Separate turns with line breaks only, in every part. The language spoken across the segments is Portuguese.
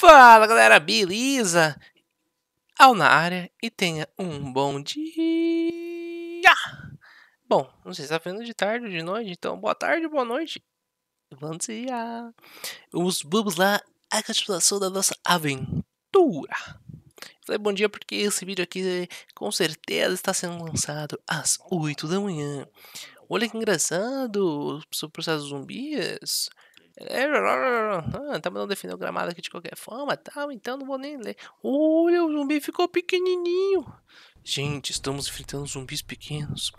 Fala galera, beleza? Ao na área e tenha um bom dia! Bom, não sei se está vendo de tarde ou de noite, então boa tarde, boa noite. Bom dia! Vamos lá, a continuação da nossa aventura. Falei bom dia porque esse vídeo aqui com certeza está sendo lançado às 8 da manhã. Olha que engraçado, sobre o processo zumbis. Ah, tá mandando defender o gramado aqui de qualquer forma, tal, então não vou nem ler. Olha, o zumbi ficou pequenininho. Gente, estamos enfrentando zumbis pequenos.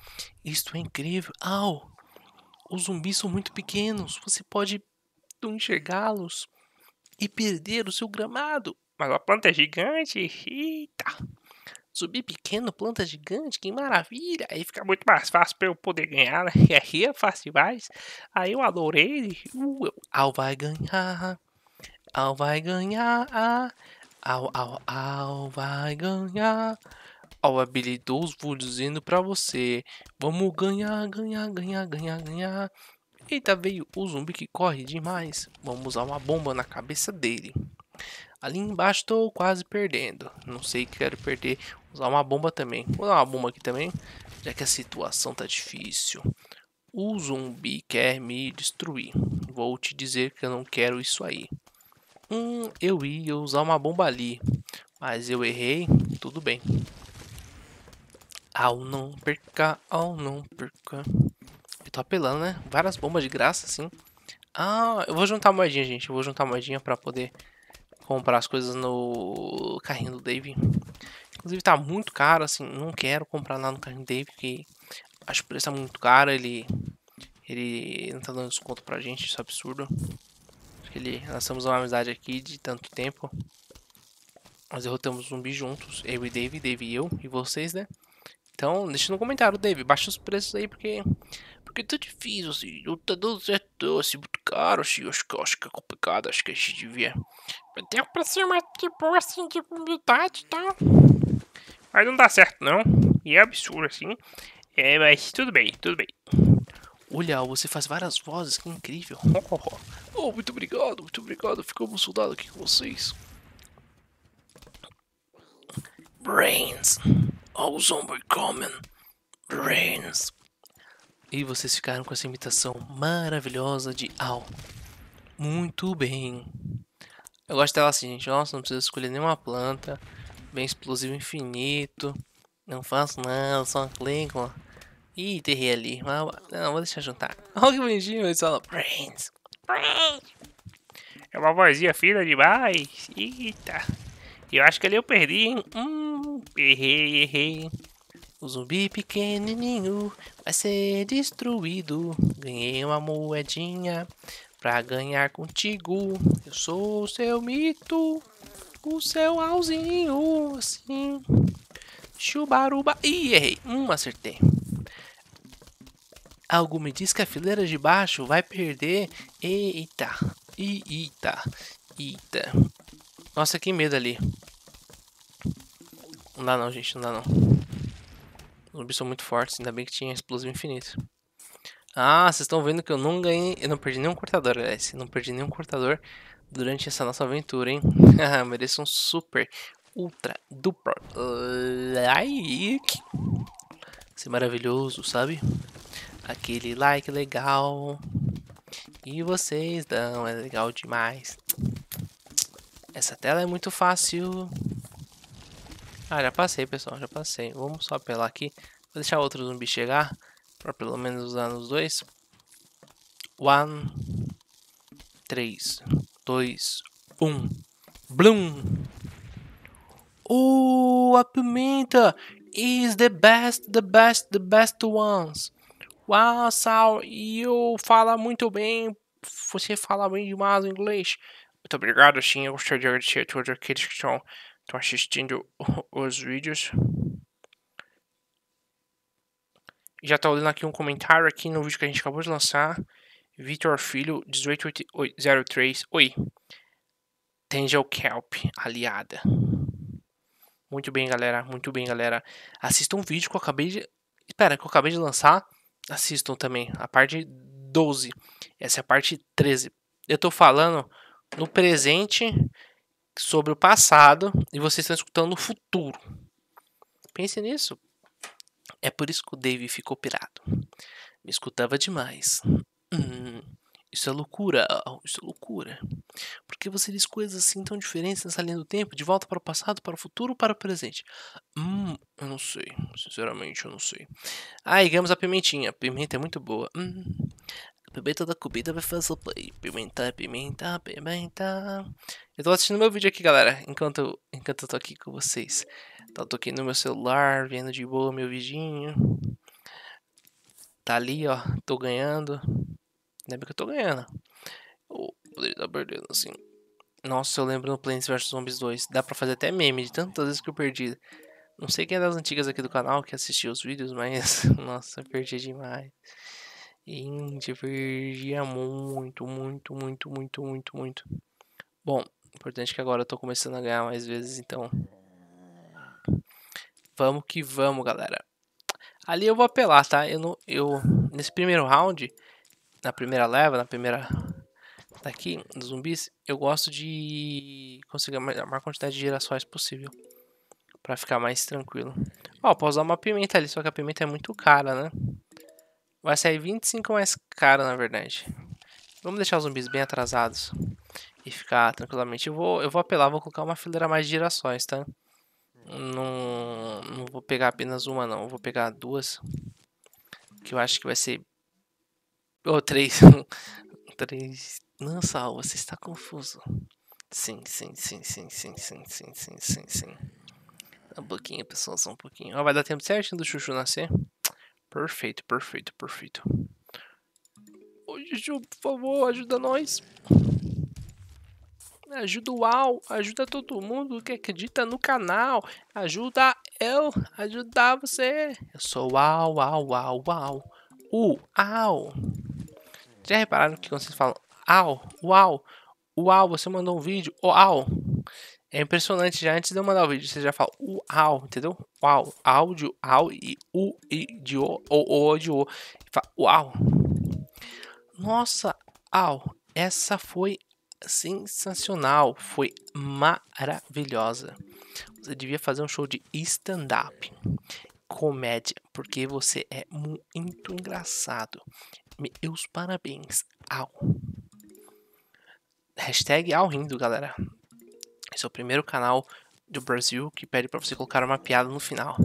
Isto é incrível. Au! Os zumbis são muito pequenos. Você pode enxergá-los e perder o seu gramado. Mas a planta é gigante. Eita! Zumbi pequeno, planta gigante, que maravilha! Aí fica muito mais fácil para eu poder ganhar, né? E aí é fácil demais. Aí eu adorei. Uh, Al vai ganhar, Al vai ganhar, Al, Al, Al vai ganhar. O habilidoso vou dizendo para você, vamos ganhar, ganhar, ganhar, ganhar, ganhar. Eita, veio o zumbi que corre demais. Vamos usar uma bomba na cabeça dele. Ali embaixo estou quase perdendo. Não sei que quero perder. Vou usar uma bomba também. Vou usar uma bomba aqui também. Já que a situação tá difícil. O zumbi quer me destruir. Vou te dizer que eu não quero isso aí. Hum, eu ia usar uma bomba ali. Mas eu errei. Tudo bem. Ao não perca, ao não perca. Eu tô apelando, né? Várias bombas de graça, assim. Ah, eu vou juntar moedinha, gente. Eu vou juntar moedinha pra poder comprar as coisas no carrinho do Dave. Inclusive tá muito caro, assim, não quero comprar nada no carrinho do Dave, porque acho que o preço tá muito caro, ele, ele não tá dando desconto pra gente, isso é absurdo. Acho que ele, nós estamos uma amizade aqui de tanto tempo. Nós derrotamos zumbi juntos, eu e Dave, Dave e eu, e vocês, né? Então, deixa no comentário, Dave, baixa os preços aí, porque... Porque tá difícil, assim, não tá dando certo, assim, muito caro, assim, acho que, acho que é complicado, acho que a gente devia... Deu pra ser uma tipo assim de humildade e tal. Mas não dá certo não. E é absurdo assim. É, mas tudo bem, tudo bem. Olha, você faz várias vozes, que incrível. Oh, muito obrigado, muito obrigado. Ficou emocionado aqui com vocês. Brains. All zombie coming. Brains. E vocês ficaram com essa imitação maravilhosa de Al. Muito bem. Eu gosto dela assim, gente. Nossa, não precisa escolher nenhuma planta. Bem explosivo infinito. Não faço nada, só um clima Ih, enterrei ali. Mas, não, vou deixar juntar. Olha que bonitinho, eles fala. Brains! Brains! É uma vozinha fina demais. Eita. Eu acho que ali eu perdi, hein? Hum, errei, errei. O zumbi pequenininho vai ser destruído. Ganhei uma moedinha. Pra ganhar contigo, eu sou o seu mito, o seu alzinho, assim. Chubaruba. Ih, errei. Hum, acertei. Algo me diz que a fileira de baixo vai perder. Eita. Eita. Eita. Nossa, que medo ali. Não dá não, gente. Não dá não. Os zumbis são muito fortes. Ainda bem que tinha explosivo infinito. Ah, vocês estão vendo que eu não ganhei. Eu não perdi nenhum cortador, aliás. não perdi nenhum cortador durante essa nossa aventura, hein? Mereço um super, ultra, duplo like. Ser maravilhoso, sabe? Aquele like legal. E vocês dão, é legal demais. Essa tela é muito fácil. Ah, já passei, pessoal, já passei. Vamos só apelar aqui. Vou deixar outro zumbi chegar para pelo menos usar nos dois. One, três, dois, um, bloom. Oh, a pimenta is the best, the best, the best ones. Uau, Sal, eu fala muito bem. Você fala bem demais o inglês. Muito obrigado, sim. Eu gostaria de agradecer a todos aqueles que estão, estão assistindo os vídeos. Já está olhando aqui um comentário aqui no vídeo que a gente acabou de lançar. Vitor Filho, 1803. Oi. Tangel Kelp, aliada. Muito bem, galera. Muito bem, galera. Assistam um vídeo que eu acabei de. Espera, que eu acabei de lançar. Assistam também. A parte 12. Essa é a parte 13. Eu estou falando no presente sobre o passado e vocês estão escutando o futuro. Pense nisso. É por isso que o Dave ficou pirado. Me escutava demais. Hum, isso é loucura, isso é loucura. Por que você diz coisas assim tão diferentes nessa linha do tempo? De volta para o passado, para o futuro ou para o presente? Hum, eu não sei. Sinceramente, eu não sei. Ah, digamos a pimentinha. A pimenta é muito boa. Hum. A pimenta da comida vai fazer play. Pimenta, pimenta, pimenta. Eu tô assistindo meu vídeo aqui, galera. Enquanto, enquanto eu tô aqui com vocês. Tá então, toquei no meu celular, vendo de boa meu vidinho. Tá ali, ó. Tô ganhando. Ainda bem que eu tô ganhando. Oh, poderia estar tá perdendo assim. Nossa, eu lembro no Plants vs Zombies 2. Dá pra fazer até meme de tantas vezes que eu perdi. Não sei quem é das antigas aqui do canal que assistiu os vídeos, mas. Nossa, eu perdi demais. Gente, perdia muito, muito, muito, muito, muito, muito. Bom, importante que agora eu tô começando a ganhar mais vezes, então Vamos que vamos, galera. Ali eu vou apelar, tá? Eu, não, eu Nesse primeiro round, na primeira leva, na primeira daqui, dos zumbis, eu gosto de conseguir a maior quantidade de girassóis possível. Pra ficar mais tranquilo. Ó, oh, posso usar uma pimenta ali, só que a pimenta é muito cara, né? Vai sair 25 mais caro, na verdade. Vamos deixar os zumbis bem atrasados. E ficar tranquilamente. Eu vou, eu vou apelar, vou colocar uma fileira mais de girassóis, tá? Não, não vou pegar apenas uma não, vou pegar duas. Que eu acho que vai ser... Ou oh, três. três... Não, Sal, você está confuso. Sim, sim, sim, sim, sim, sim, sim, sim, sim, sim. Um pouquinho, pessoal, só um pouquinho. oh, vai dar tempo certinho do Chuchu nascer? Perfeito, perfeito, perfeito. Ô, Chuchu, por favor, ajuda nós ajuda o Al, ajuda todo mundo que acredita no canal, ajuda eu, ajuda você. Eu sou o Al, Al, Al, Al, o Al. Já repararam que quando vocês falam Al, Uau, Uau, você mandou um vídeo, Uau. É impressionante, já antes de eu mandar o vídeo, você já fala uau, entendeu? Uau, áudio, au e u e de o, o, o de o. Fala, uau. Nossa, au, essa foi sensacional, foi maravilhosa. Você devia fazer um show de stand-up, comédia, porque você é muito engraçado. Meus parabéns Al. Hashtag rindo, galera. Esse é o primeiro canal do Brasil que pede para você colocar uma piada no final.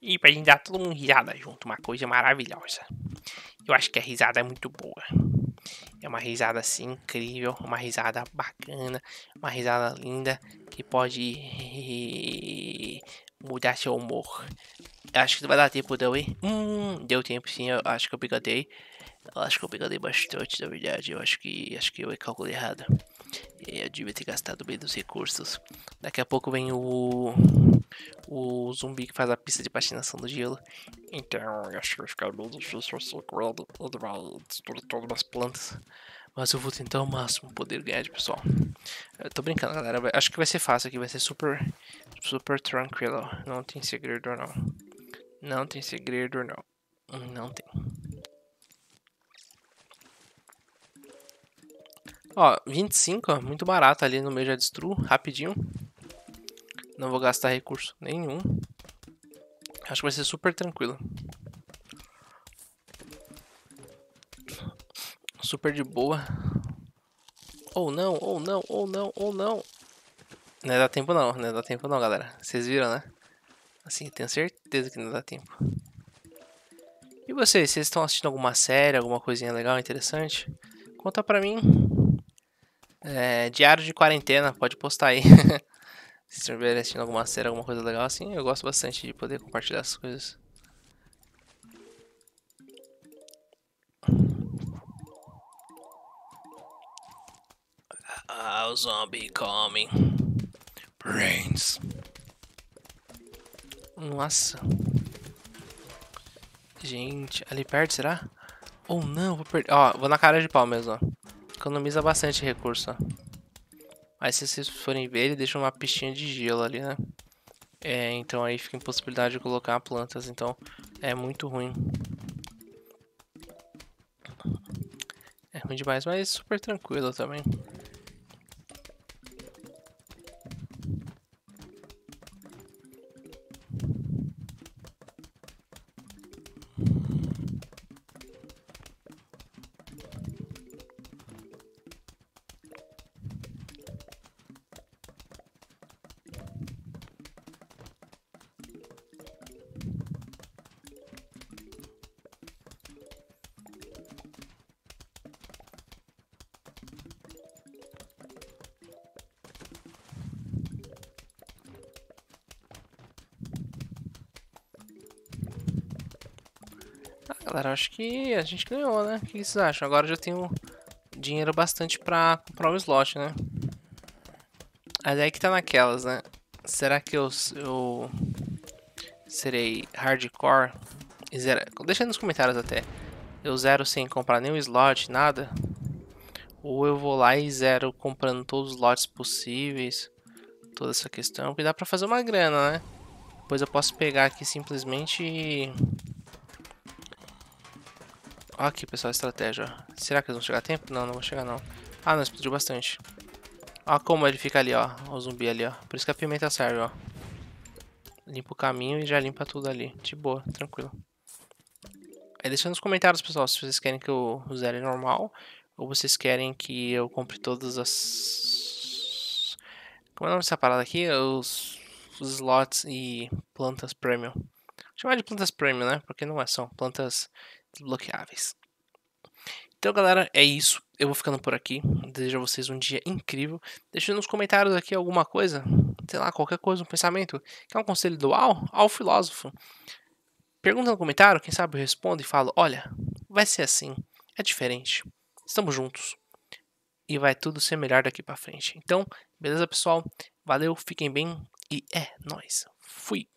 E pra gente dar todo mundo risada junto, uma coisa maravilhosa. Eu acho que a risada é muito boa. É uma risada assim incrível, uma risada bacana, uma risada linda que pode mudar seu humor. Eu acho que vai dar tempo de eu ir. Hum, deu tempo sim, eu acho que eu picotei. Eu acho que eu picotei bastante, na verdade. Eu acho que acho que eu calculei errado. Eu devia ter gastado bem dos recursos. Daqui a pouco vem o zumbi que faz a pista de patinação do gelo. Então, eu acho que vai ficar meio difícil assim com ele. vai destruir todas as plantas. Mas eu vou tentar ao máximo poder ganhar de pessoal. Eu tô brincando, galera. Acho que vai ser fácil aqui. Vai ser super, super tranquilo. Não tem segredo, não. Não tem segredo, não. Não tem. Ó, 25, muito barato ali no meio já destruo, rapidinho. Não vou gastar recurso nenhum. Acho que vai ser super tranquilo. Super de boa. Ou oh, não, ou oh, não, ou oh, não, ou não. Não dá tempo não, não dá tempo não, galera. Vocês viram, né? Assim, tenho certeza que não dá tempo. E vocês, vocês estão assistindo alguma série, alguma coisinha legal, interessante? Conta pra mim. É, diário de quarentena, pode postar aí. se estiver assistindo alguma série, alguma coisa legal assim, eu gosto bastante de poder compartilhar essas coisas. Ah, ah o zombie coming. Brains. Nossa. Gente, ali perto, será? Ou oh, não, vou perder. Ó, vou na cara de pau mesmo, ó. Economiza bastante recurso, ó. Aí se vocês forem ver, ele deixa uma pistinha de gelo ali, né? É, então aí fica impossibilidade de colocar plantas, então é muito ruim. É ruim demais, mas super tranquilo também. Tá, galera, acho que a gente ganhou, né? O que vocês acham? Agora já tenho dinheiro bastante pra comprar o um slot, né? Mas aí que tá naquelas, né? Será que eu, eu serei hardcore? E zero... Deixa nos comentários até. Eu zero sem comprar nenhum slot, nada? Ou eu vou lá e zero comprando todos os lotes possíveis? Toda essa questão, Porque dá pra fazer uma grana, né? Depois eu posso pegar aqui simplesmente e Aqui, pessoal, estratégia. Será que eles vão chegar a tempo? Não, não vão chegar, não. Ah, não, explodiu bastante. Ó ah, como ele fica ali, ó. O zumbi ali, ó. Por isso que a pimenta serve, ó. Limpa o caminho e já limpa tudo ali. De boa, tranquilo. Aí é, deixa nos comentários, pessoal, se vocês querem que eu use ele normal. Ou vocês querem que eu compre todas as... Como é o nome dessa parada aqui? Os, Os slots e plantas premium. Vou chamar de plantas premium, né? Porque não é, são plantas desbloqueáveis. Então, galera, é isso. Eu vou ficando por aqui. Desejo a vocês um dia incrível. Deixa nos comentários aqui alguma coisa, sei lá, qualquer coisa, um pensamento. Quer um conselho do Al? Al filósofo. Pergunta no comentário, quem sabe eu respondo e falo: olha, vai ser assim, é diferente. Estamos juntos. E vai tudo ser melhor daqui para frente. Então, beleza, pessoal? Valeu, fiquem bem e é nós. Fui.